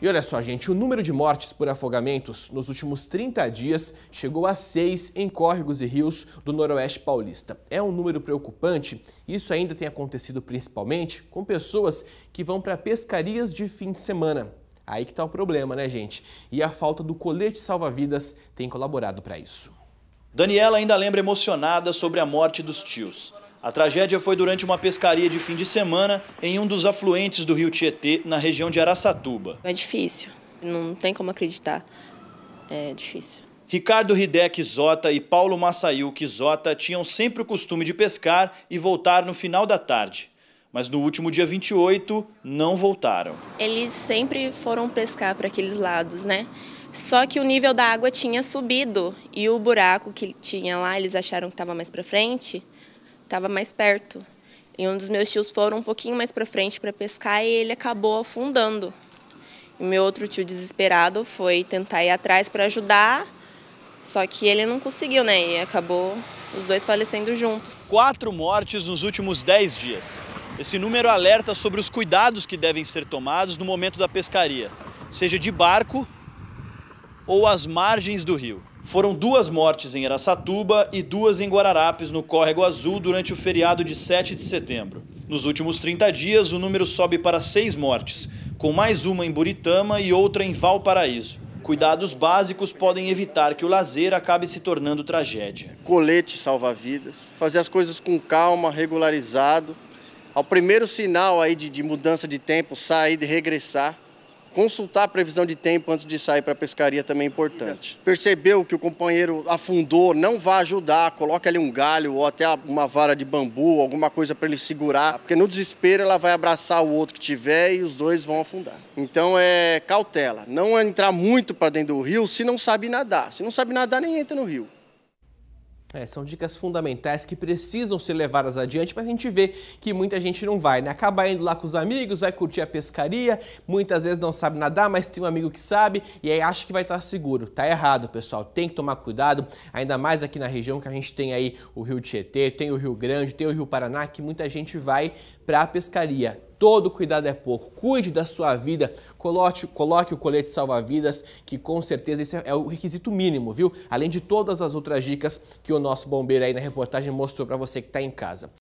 E olha só, gente, o número de mortes por afogamentos nos últimos 30 dias chegou a seis em córregos e rios do Noroeste Paulista. É um número preocupante. Isso ainda tem acontecido principalmente com pessoas que vão para pescarias de fim de semana. Aí que está o problema, né, gente? E a falta do colete salva-vidas tem colaborado para isso. Daniela ainda lembra emocionada sobre a morte dos tios. A tragédia foi durante uma pescaria de fim de semana em um dos afluentes do rio Tietê, na região de Araçatuba. É difícil, não tem como acreditar. É difícil. Ricardo Hidek Zota e Paulo Massaiuki Zota tinham sempre o costume de pescar e voltar no final da tarde. Mas no último dia 28, não voltaram. Eles sempre foram pescar para aqueles lados, né? Só que o nível da água tinha subido e o buraco que tinha lá, eles acharam que estava mais para frente, estava mais perto. E um dos meus tios foram um pouquinho mais para frente para pescar e ele acabou afundando. E meu outro tio desesperado foi tentar ir atrás para ajudar, só que ele não conseguiu, né? E acabou os dois falecendo juntos. Quatro mortes nos últimos dez dias. Esse número alerta sobre os cuidados que devem ser tomados no momento da pescaria, seja de barco ou às margens do rio. Foram duas mortes em Aracatuba e duas em Guararapes, no Córrego Azul, durante o feriado de 7 de setembro. Nos últimos 30 dias, o número sobe para seis mortes, com mais uma em Buritama e outra em Valparaíso. Cuidados básicos podem evitar que o lazer acabe se tornando tragédia. Colete salva-vidas, fazer as coisas com calma, regularizado. Ao primeiro sinal aí de, de mudança de tempo, sair, de regressar. Consultar a previsão de tempo antes de sair para a pescaria também é importante. Percebeu que o companheiro afundou, não vai ajudar, coloca ali um galho ou até uma vara de bambu, alguma coisa para ele segurar, porque no desespero ela vai abraçar o outro que tiver e os dois vão afundar. Então é cautela, não entrar muito para dentro do rio se não sabe nadar. Se não sabe nadar, nem entra no rio. É, são dicas fundamentais que precisam ser levadas adiante, mas a gente vê que muita gente não vai, né? Acaba indo lá com os amigos, vai curtir a pescaria, muitas vezes não sabe nadar, mas tem um amigo que sabe e aí acha que vai estar tá seguro. Tá errado, pessoal. Tem que tomar cuidado, ainda mais aqui na região que a gente tem aí o Rio Tietê, tem o Rio Grande, tem o Rio Paraná, que muita gente vai para a pescaria Todo cuidado é pouco. Cuide da sua vida, coloque, coloque o colete salva-vidas, que com certeza isso é, é o requisito mínimo, viu? Além de todas as outras dicas que o nosso bombeiro aí na reportagem mostrou para você que está em casa.